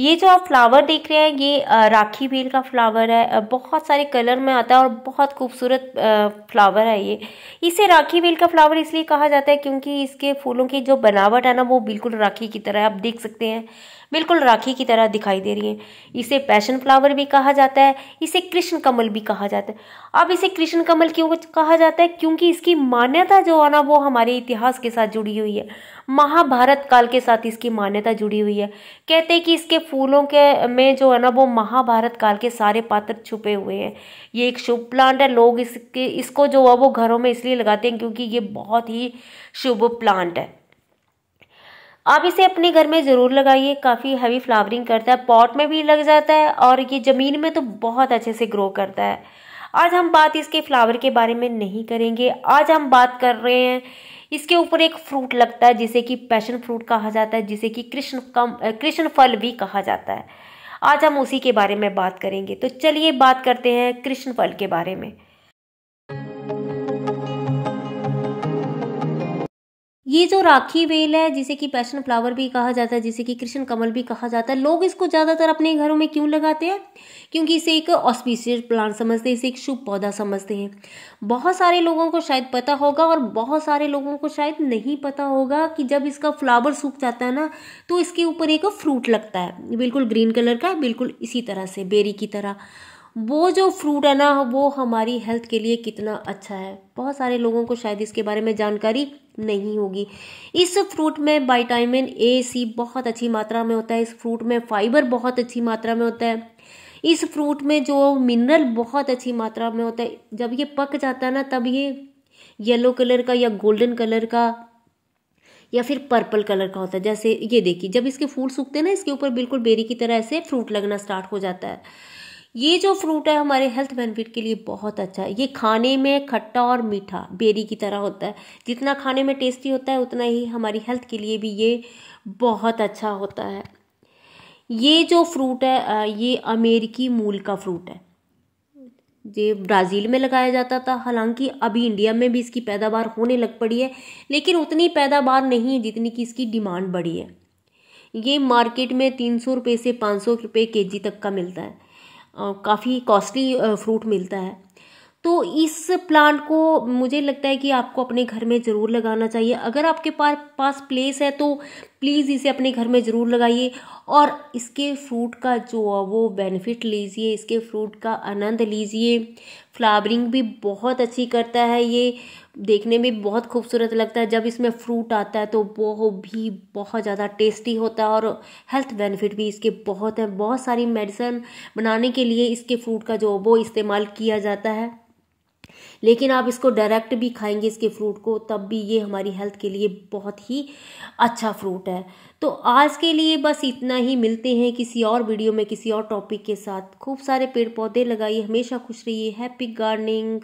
ये जो आप फ्लावर देख रहे हैं ये राखी बेल का फ्लावर है बहुत सारे कलर में आता है और बहुत खूबसूरत फ्लावर है ये इसे राखी बेल का फ्लावर इसलिए कहा जाता है क्योंकि इसके फूलों की जो बनावट है ना वो बिल्कुल राखी की तरह आप देख सकते हैं बिल्कुल राखी की तरह दिखाई दे रही है इसे पैशन फ्लावर भी कहा जाता है इसे कृष्ण कमल भी कहा जाता है अब इसे कृष्ण कमल क्यों कहा जाता है क्योंकि इसकी मान्यता जो है ना वो हमारे इतिहास के साथ जुड़ी हुई है महाभारत काल के साथ इसकी मान्यता जुड़ी हुई है कहते हैं कि इसके फूलों के में जो है ना वो महाभारत काल के सारे पात्र छुपे हुए हैं ये एक शुभ प्लांट है लोग इसके इसको जो है वो घरों में इसलिए लगाते हैं क्योंकि ये बहुत ही शुभ प्लांट है आप इसे अपने घर में ज़रूर लगाइए काफ़ी हैवी फ्लावरिंग करता है पॉट में भी लग जाता है और ये ज़मीन में तो बहुत अच्छे से ग्रो करता है आज हम बात इसके फ्लावर के बारे में नहीं करेंगे आज हम बात कर रहे हैं इसके ऊपर एक फ्रूट लगता है जिसे कि पैशन फ्रूट कहा जाता है जिसे कि कृष्ण कम कृष्ण फल भी कहा जाता है आज हम उसी के बारे में बात करेंगे तो चलिए बात करते हैं कृष्ण फल के बारे में ये जो राखी वेल है जिसे कि पैशन फ्लावर भी कहा जाता है जिसे कि कृष्ण कमल भी कहा जाता है लोग इसको ज़्यादातर अपने घरों में क्यों लगाते हैं क्योंकि इसे एक ऑस्पिशियस प्लांट समझते हैं इसे एक शुभ पौधा समझते हैं बहुत सारे लोगों को शायद पता होगा और बहुत सारे लोगों को शायद नहीं पता होगा कि जब इसका फ्लावर सूख जाता है ना तो इसके ऊपर एक फ्रूट लगता है बिल्कुल ग्रीन कलर का बिल्कुल इसी तरह से बेरी की तरह वो जो फ्रूट है ना वो हमारी हेल्थ के लिए कितना अच्छा है बहुत सारे लोगों को शायद इसके बारे में जानकारी नहीं होगी इस फ्रूट में वाइटामिन ए सी बहुत अच्छी मात्रा में होता है इस फ्रूट में फाइबर बहुत अच्छी मात्रा में होता है इस फ्रूट में जो मिनरल बहुत अच्छी मात्रा में होता है जब ये पक जाता है ना तब ये येलो कलर का या गोल्डन कलर का या फिर पर्पल कलर का होता है जैसे ये देखिए जब इसके फूल सूखते हैं ना इसके ऊपर बिल्कुल बेरी की तरह ऐसे फ्रूट लगना स्टार्ट हो जाता है ये जो फ्रूट है हमारे हेल्थ बेनिफिट के लिए बहुत अच्छा है ये खाने में खट्टा और मीठा बेरी की तरह होता है जितना खाने में टेस्टी होता है उतना ही हमारी हेल्थ के लिए भी ये बहुत अच्छा होता है ये जो फ्रूट है ये अमेरिकी मूल का फ्रूट है ये ब्राज़ील में लगाया जाता था हालांकि अभी इंडिया में भी इसकी पैदावार होने लग पड़ी है लेकिन उतनी पैदावार नहीं है जितनी कि इसकी डिमांड बढ़ी है ये मार्केट में तीन सौ रुपये से पाँच सौ रुपये के जी तक का मिलता है काफ़ी कॉस्टली फ्रूट मिलता है तो इस प्लांट को मुझे लगता है कि आपको अपने घर में ज़रूर लगाना चाहिए अगर आपके पास पास प्लेस है तो प्लीज़ इसे अपने घर में ज़रूर लगाइए और इसके फ्रूट का जो वो बेनिफिट लीजिए इसके फ्रूट का आनंद लीजिए फ्लावरिंग भी बहुत अच्छी करता है ये देखने में बहुत खूबसूरत लगता है जब इसमें फ्रूट आता है तो वो भी बहुत ज़्यादा टेस्टी होता है और हेल्थ बेनिफिट भी इसके बहुत हैं बहुत सारी मेडिसन बनाने के लिए इसके फ्रूट का जो वो इस्तेमाल किया जाता है लेकिन आप इसको डायरेक्ट भी खाएंगे इसके फ्रूट को तब भी ये हमारी हेल्थ के लिए बहुत ही अच्छा फ्रूट है तो आज के लिए बस इतना ही मिलते हैं किसी और वीडियो में किसी और टॉपिक के साथ खूब सारे पेड़ पौधे लगाइए हमेशा खुश रहिए हैप्पी गार्डनिंग